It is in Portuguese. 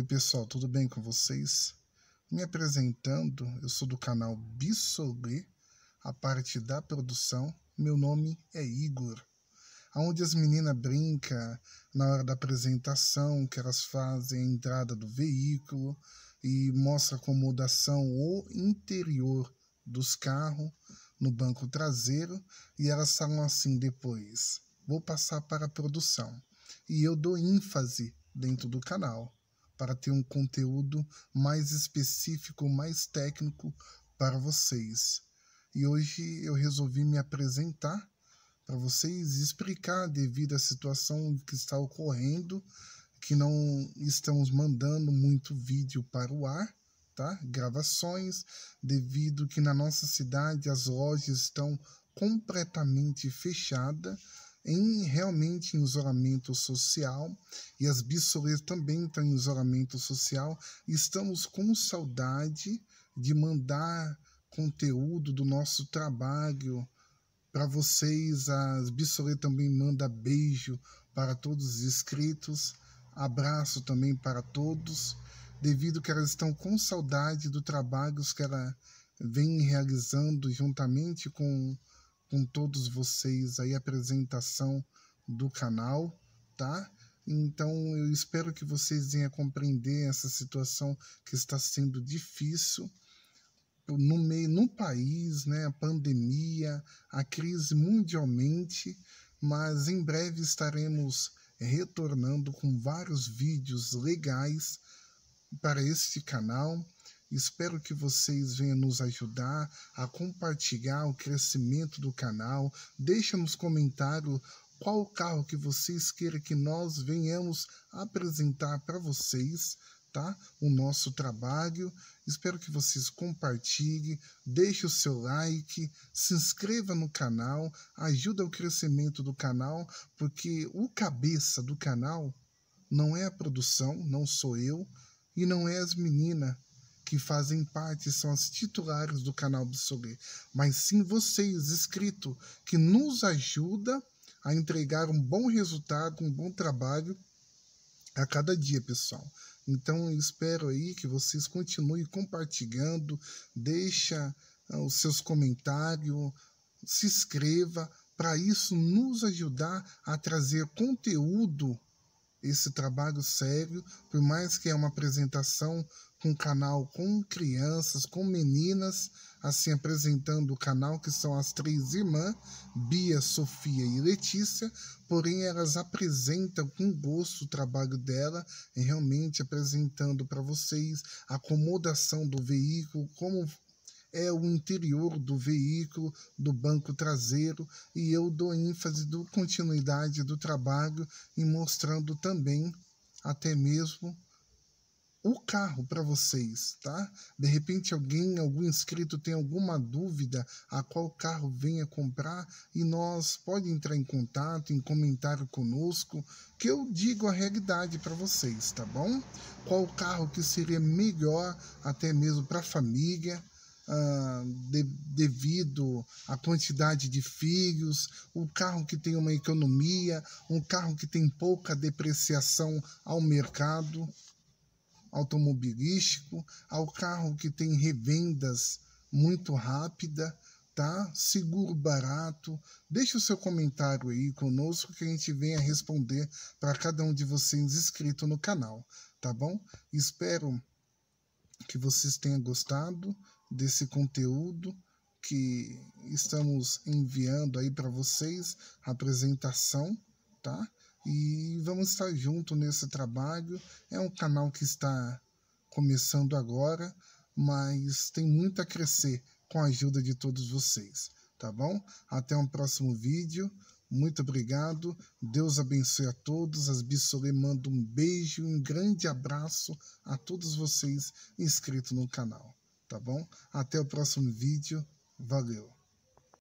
Oi pessoal, tudo bem com vocês? Me apresentando, eu sou do canal Bissolê, a parte da produção. Meu nome é Igor. Onde as meninas brincam na hora da apresentação, que elas fazem a entrada do veículo e mostra a acomodação ou interior dos carros no banco traseiro e elas falam assim depois: vou passar para a produção. E eu dou ênfase dentro do canal para ter um conteúdo mais específico, mais técnico para vocês. E hoje eu resolvi me apresentar para vocês e explicar devido à situação que está ocorrendo, que não estamos mandando muito vídeo para o ar, tá? Gravações, devido que na nossa cidade as lojas estão completamente fechadas em realmente em isolamento social e as bissoleiras também estão em isolamento social. Estamos com saudade de mandar conteúdo do nosso trabalho para vocês. As bissoleiras também manda beijo para todos os inscritos, abraço também para todos, devido que elas estão com saudade do trabalho que ela vem realizando juntamente com com todos vocês aí a apresentação do canal, tá? Então eu espero que vocês venham compreender essa situação que está sendo difícil no meio, no país, né? A pandemia, a crise mundialmente, mas em breve estaremos retornando com vários vídeos legais para este canal. Espero que vocês venham nos ajudar a compartilhar o crescimento do canal. Deixa nos comentários qual carro que vocês queiram que nós venhamos apresentar para vocês, tá? O nosso trabalho. Espero que vocês compartilhem, deixe o seu like, se inscreva no canal, ajuda o crescimento do canal, porque o cabeça do canal não é a produção, não sou eu e não é as meninas que fazem parte, são as titulares do canal Bissolê, mas sim vocês, inscritos, que nos ajuda a entregar um bom resultado, um bom trabalho a cada dia, pessoal. Então eu espero aí que vocês continuem compartilhando, deixa ah, os seus comentários, se inscreva para isso nos ajudar a trazer conteúdo esse trabalho sério, por mais que é uma apresentação com canal com crianças, com meninas, assim apresentando o canal, que são as três irmãs, Bia, Sofia e Letícia, porém elas apresentam com gosto o trabalho dela, realmente apresentando para vocês a acomodação do veículo, como é o interior do veículo, do banco traseiro, e eu dou ênfase do continuidade do trabalho e mostrando também até mesmo o carro para vocês, tá? De repente alguém, algum inscrito tem alguma dúvida a qual carro venha comprar e nós pode entrar em contato, em comentário conosco, que eu digo a realidade para vocês, tá bom? Qual carro que seria melhor até mesmo para a família? Ah, de, devido à quantidade de filhos, um carro que tem uma economia, um carro que tem pouca depreciação ao mercado automobilístico, ao carro que tem revendas muito rápida, tá? Seguro barato. Deixe o seu comentário aí conosco que a gente venha responder para cada um de vocês inscrito no canal, tá bom? Espero que vocês tenham gostado desse conteúdo que estamos enviando aí para vocês, a apresentação, tá? E vamos estar junto nesse trabalho. É um canal que está começando agora, mas tem muito a crescer com a ajuda de todos vocês, tá bom? Até um próximo vídeo. Muito obrigado. Deus abençoe a todos. As Bissolê manda um beijo e um grande abraço a todos vocês inscritos no canal tá bom? Até o próximo vídeo, valeu!